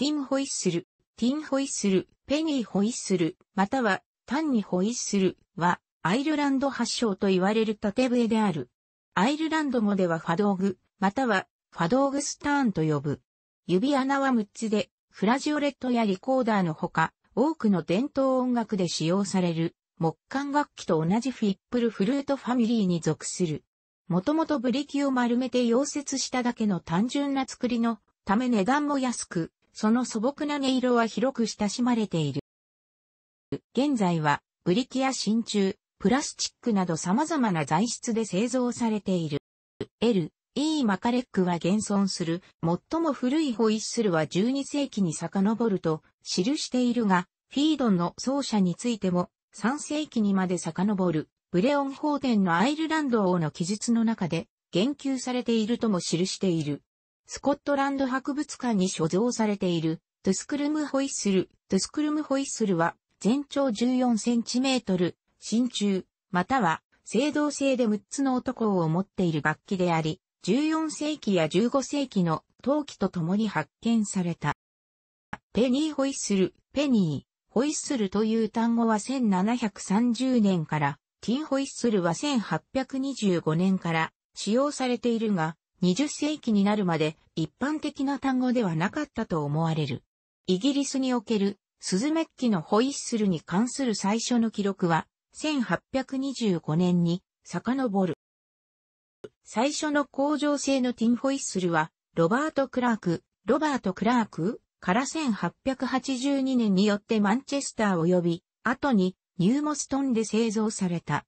ティンホイッスル、ティンホイッスル、ペニーホイッスル、または単にホイッスルはアイルランド発祥と言われる縦笛である。アイルランド語ではファドーグ、またはファドーグスターンと呼ぶ。指穴は6つで、フラジオレットやリコーダーのほか、多くの伝統音楽で使用される木管楽器と同じフィップルフルートファミリーに属する。もともとブリキを丸めて溶接しただけの単純な作りのため値段も安く、その素朴な音色は広く親しまれている。現在は、ブリキや真鍮、プラスチックなど様々な材質で製造されている。L、E マカレックは現存する、最も古いホイッスルは12世紀に遡ると記しているが、フィードンの奏者についても、3世紀にまで遡る、ブレオン法典のアイルランド王の記述の中で、言及されているとも記している。スコットランド博物館に所蔵されている、トゥスクルムホイッスル。トゥスクルムホイッスルは、全長14センチメートル、真鍮、または、青銅製で6つの男を持っている楽器であり、14世紀や15世紀の陶器と共に発見された。ペニーホイッスル、ペニー、ホイッスルという単語は1730年から、ティンホイッスルは1825年から使用されているが、20世紀になるまで一般的な単語ではなかったと思われる。イギリスにおけるスズメッキのホイッスルに関する最初の記録は1825年に遡る。最初の工場製のティンホイッスルはロバート・クラーク、ロバート・クラークから1882年によってマンチェスター及び後にニューモストンで製造された。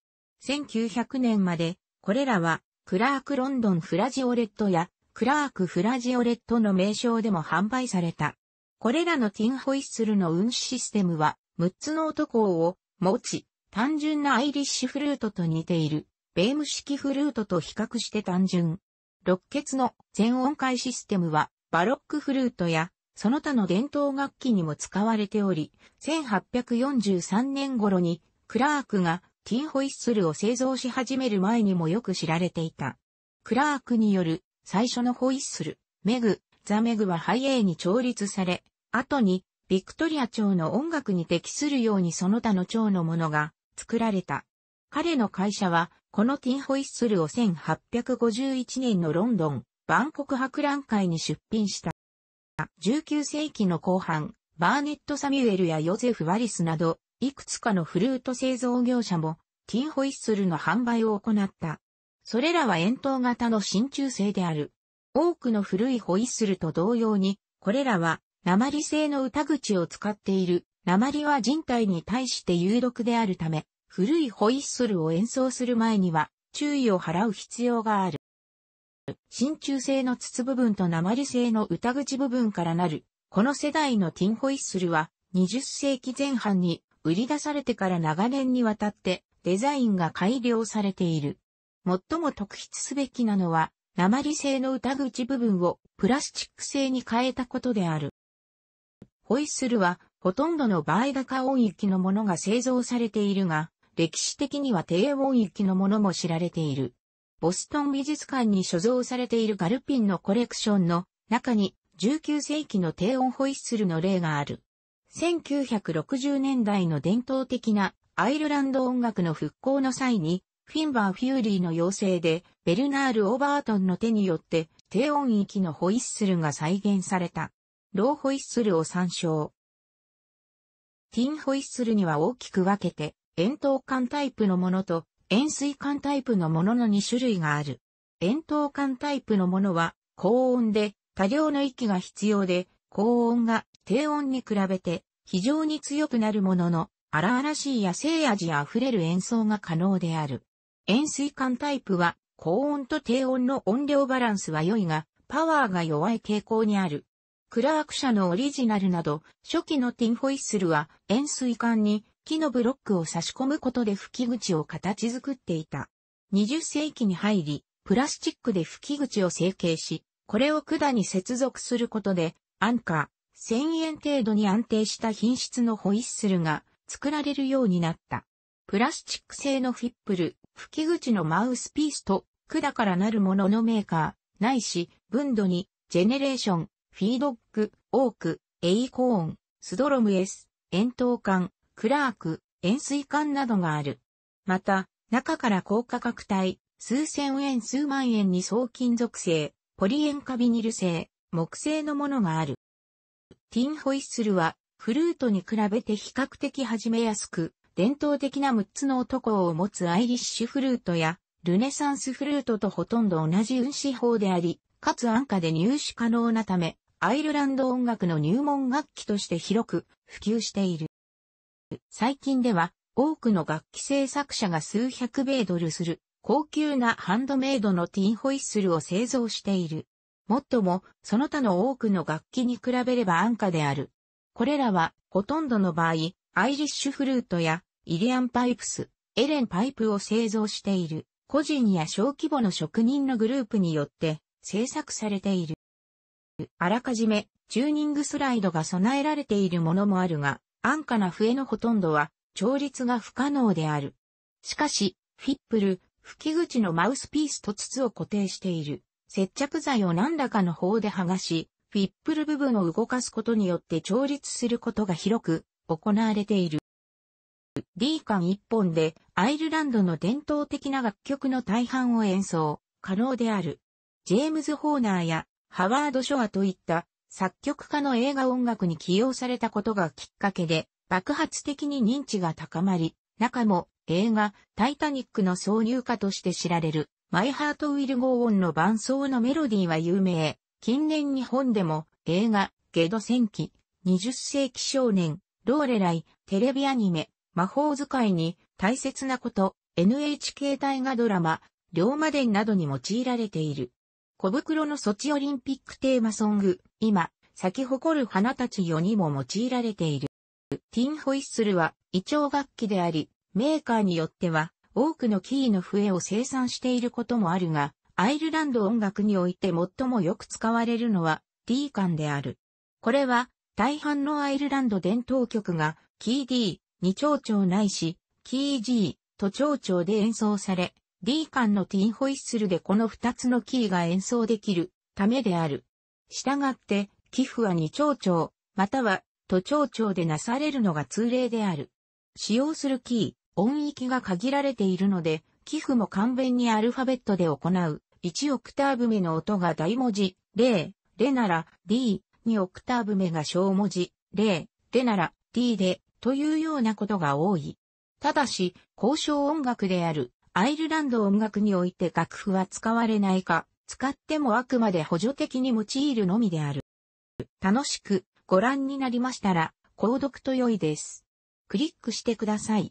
1900年までこれらはクラークロンドンフラジオレットや、クラークフラジオレットの名称でも販売された。これらのティンホイッスルの運指システムは、6つの男を持ち、単純なアイリッシュフルートと似ている、ベーム式フルートと比較して単純。6欠の全音階システムは、バロックフルートや、その他の伝統楽器にも使われており、1843年頃に、クラークがティンホイッスルを製造し始める前にもよく知られていた。クラークによる最初のホイッスル、メグ、ザメグはハイエーに調律され、後にビクトリア朝の音楽に適するようにその他の朝のものが作られた。彼の会社は、このティンホイッスルを1851年のロンドン、万国博覧会に出品した。19世紀の後半、バーネット・サミュエルやヨゼフ・ワリスなど、いくつかのフルート製造業者も、ティンホイッスルの販売を行った。それらは円筒型の真鍮製である。多くの古いホイッスルと同様に、これらは、鉛製の歌口を使っている。鉛は人体に対して有毒であるため、古いホイッスルを演奏する前には、注意を払う必要がある。真鍮製の筒部分と鉛製の歌口部分からなる、この世代のティンホイッスルは、20世紀前半に売り出されてから長年にわたってデザインが改良されている。最も特筆すべきなのは、鉛製の歌口部分をプラスチック製に変えたことである。ホイッスルは、ほとんどの場合高音域のものが製造されているが、歴史的には低音域のものも知られている。ボストン美術館に所蔵されているガルピンのコレクションの中に19世紀の低音ホイッスルの例がある。1960年代の伝統的なアイルランド音楽の復興の際に、フィンバー・フューリーの要請で、ベルナール・オーバートンの手によって、低音域のホイッスルが再現された。ローホイッスルを参照。ティンホイッスルには大きく分けて、円筒管タイプのものと、円錐管タイプのものの2種類がある。円筒管タイプのものは、高音で、多量の息が必要で、高音が低温に比べて非常に強くなるものの、荒々しい野生味あふれる演奏が可能である。円錐管タイプは、高音と低音の音量バランスは良いが、パワーが弱い傾向にある。クラーク社のオリジナルなど、初期のティンホイッスルは、円錐管に木のブロックを差し込むことで吹き口を形作っていた。20世紀に入り、プラスチックで吹き口を成形し、これを管に接続することで、アンカー、1000円程度に安定した品質のホイッスルが作られるようになった。プラスチック製のフィップル、吹き口のマウスピースと管からなるもののメーカー、ないし、分度に、ジェネレーション、フィードック、オーク、エイコーン、スドロム S、円筒管、クラーク、円錐管などがある。また、中から高価格帯、数千円数万円に総金属製、ポリ塩化ビニル製、木製のものがある。ティンホイッスルは、フルートに比べて比較的始めやすく、伝統的な6つの男を持つアイリッシュフルートや、ルネサンスフルートとほとんど同じ運指法であり、かつ安価で入手可能なため、アイルランド音楽の入門楽器として広く普及している。最近では、多くの楽器製作者が数百米ドルする、高級なハンドメイドのティンホイッスルを製造している。もっとも、その他の多くの楽器に比べれば安価である。これらは、ほとんどの場合、アイリッシュフルートや、イリアンパイプス、エレンパイプを製造している、個人や小規模の職人のグループによって、製作されている。あらかじめ、チューニングスライドが備えられているものもあるが、安価な笛のほとんどは、調律が不可能である。しかし、フィップル、吹き口のマウスピースと筒を固定している。接着剤を何らかの方で剥がし、フィップル部分を動かすことによって調律することが広く行われている。D 間一本でアイルランドの伝統的な楽曲の大半を演奏可能である。ジェームズ・ホーナーやハワード・ショアといった作曲家の映画音楽に起用されたことがきっかけで爆発的に認知が高まり、中も映画タイタニックの挿入歌として知られるマイハートウィルゴーオンの伴奏のメロディーは有名。近年日本でも映画、ゲド戦記、20世紀少年、ローレライ、テレビアニメ、魔法使いに、大切なこと、NHK 大河ドラマ、龍馬伝などに用いられている。小袋のソチオリンピックテーマソング、今、咲き誇る花たちよにも用いられている。ティンホイッスルは、胃腸楽器であり、メーカーによっては、多くのキーの笛を生産していることもあるが、アイルランド音楽において最もよく使われるのは D 管である。これは大半のアイルランド伝統曲がキー D、二長調ないし、キー G、と長調で演奏され、D 管のティンホイッスルでこの2つのキーが演奏できるためである。したがって、寄付は二長調、または都長調でなされるのが通例である。使用するキー、音域が限られているので、寄付も簡便にアルファベットで行う。1オクターブ目の音が大文字、0、レなら D、2オクターブ目が小文字、0、レなら D で、というようなことが多い。ただし、交渉音楽である、アイルランド音楽において楽譜は使われないか、使ってもあくまで補助的に用いるのみである。楽しくご覧になりましたら、購読と良いです。クリックしてください。